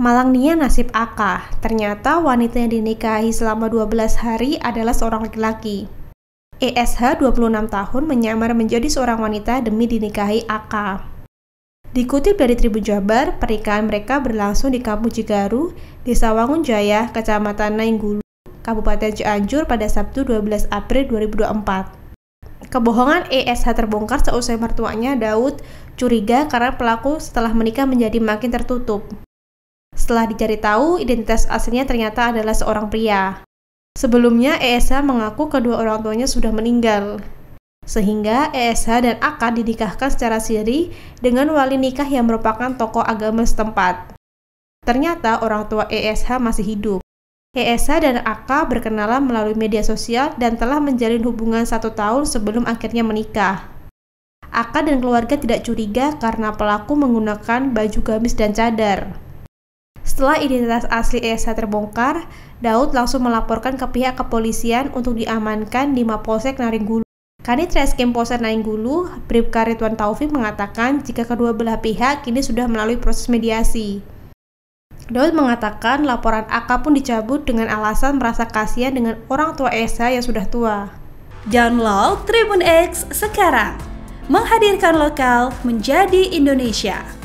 malang malangnya nasib Aka. Ternyata wanita yang dinikahi selama 12 hari adalah seorang laki-laki. ESH 26 tahun menyamar menjadi seorang wanita demi dinikahi Aka. Dikutip dari Tribun Jabar, pernikahan mereka berlangsung di Kampung Cigaru, Desa Wangun Jaya, Kecamatan Nainggulu, Kabupaten Cianjur pada Sabtu 12 April 2024. Kebohongan ESH terbongkar seusai mertuanya Daud curiga karena pelaku setelah menikah menjadi makin tertutup. Setelah dicari tahu, identitas aslinya ternyata adalah seorang pria. Sebelumnya, ESH mengaku kedua orang tuanya sudah meninggal. Sehingga ESH dan AK dinikahkan secara siri dengan wali nikah yang merupakan tokoh agama setempat. Ternyata orang tua ESH masih hidup. ESH dan AK berkenalan melalui media sosial dan telah menjalin hubungan satu tahun sebelum akhirnya menikah. AK dan keluarga tidak curiga karena pelaku menggunakan baju gamis dan cadar. Setelah identitas asli Esa terbongkar, Daud langsung melaporkan ke pihak kepolisian untuk diamankan di Mapolsek Naringgulu. Kanit Reskrim Polsek Naringgulu, Bribka Ridwan Taufik mengatakan jika kedua belah pihak kini sudah melalui proses mediasi. Daud mengatakan laporan AK pun dicabut dengan alasan merasa kasihan dengan orang tua Esa yang sudah tua. Download Tribun X sekarang, menghadirkan lokal menjadi Indonesia.